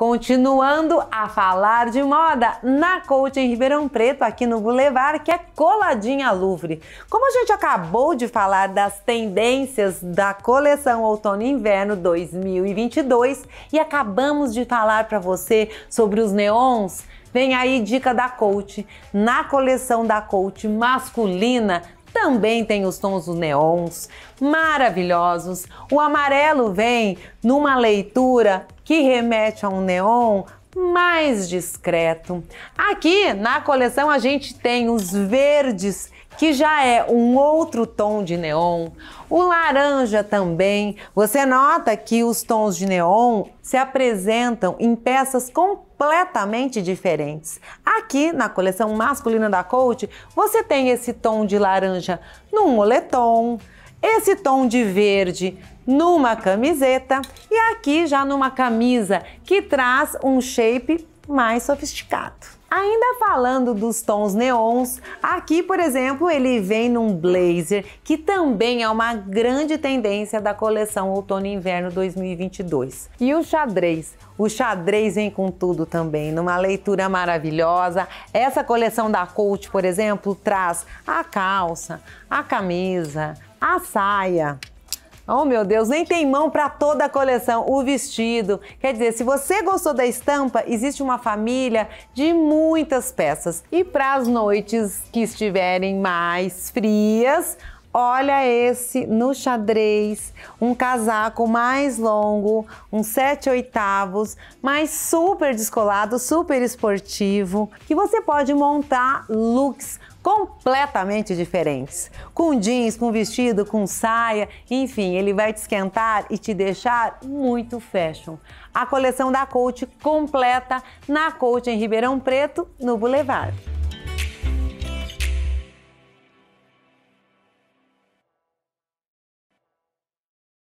Continuando a falar de moda, na Coach em Ribeirão Preto, aqui no Boulevard, que é coladinha Louvre. Como a gente acabou de falar das tendências da coleção Outono e Inverno 2022 e acabamos de falar para você sobre os neons, vem aí dica da Coach. Na coleção da Coach masculina, também tem os tons dos neons maravilhosos. O amarelo vem numa leitura que remete a um neon mais discreto. Aqui na coleção a gente tem os verdes, que já é um outro tom de neon, o laranja também. Você nota que os tons de neon se apresentam em peças completamente diferentes. Aqui na coleção masculina da Coach, você tem esse tom de laranja num moletom, esse tom de verde numa camiseta e aqui já numa camisa que traz um shape mais sofisticado. Ainda falando dos tons neons, aqui, por exemplo, ele vem num blazer, que também é uma grande tendência da coleção Outono e Inverno 2022. E o xadrez? O xadrez vem com tudo também, numa leitura maravilhosa. Essa coleção da Coach, por exemplo, traz a calça, a camisa, a saia. Oh, meu Deus, nem tem mão para toda a coleção. O vestido. Quer dizer, se você gostou da estampa, existe uma família de muitas peças. E para as noites que estiverem mais frias, Olha esse no xadrez, um casaco mais longo, um 7 oitavos, mas super descolado, super esportivo, que você pode montar looks completamente diferentes. Com jeans, com vestido, com saia, enfim, ele vai te esquentar e te deixar muito fashion. A coleção da Coach completa na Coach em Ribeirão Preto, no Boulevard.